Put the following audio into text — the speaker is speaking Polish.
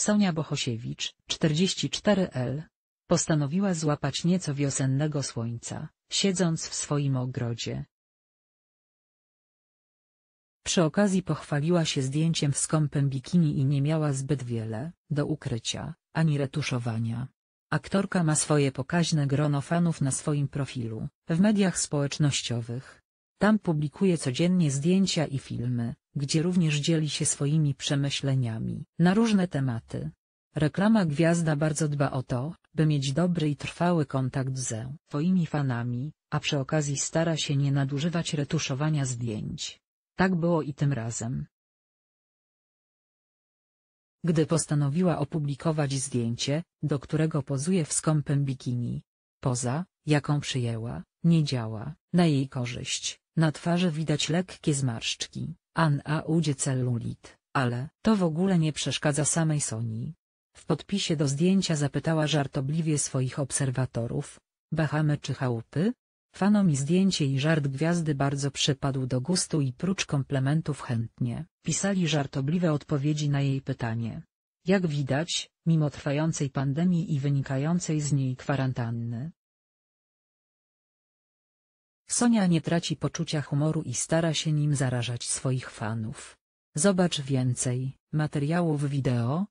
Sonia Bohosiewicz, 44L. Postanowiła złapać nieco wiosennego słońca, siedząc w swoim ogrodzie. Przy okazji pochwaliła się zdjęciem w skąpym bikini i nie miała zbyt wiele, do ukrycia, ani retuszowania. Aktorka ma swoje pokaźne grono fanów na swoim profilu, w mediach społecznościowych. Tam publikuje codziennie zdjęcia i filmy, gdzie również dzieli się swoimi przemyśleniami na różne tematy. Reklama Gwiazda bardzo dba o to, by mieć dobry i trwały kontakt ze swoimi fanami, a przy okazji stara się nie nadużywać retuszowania zdjęć. Tak było i tym razem. Gdy postanowiła opublikować zdjęcie, do którego pozuje w skąpym bikini. Poza, jaką przyjęła, nie działa na jej korzyść. Na twarzy widać lekkie zmarszczki, Anna udzie celulit, ale to w ogóle nie przeszkadza samej Soni. W podpisie do zdjęcia zapytała żartobliwie swoich obserwatorów, Bahamy czy chałupy? Fanom mi zdjęcie i żart gwiazdy bardzo przypadł do gustu i prócz komplementów chętnie pisali żartobliwe odpowiedzi na jej pytanie. Jak widać, mimo trwającej pandemii i wynikającej z niej kwarantanny, Sonia nie traci poczucia humoru i stara się nim zarażać swoich fanów. Zobacz więcej materiałów wideo,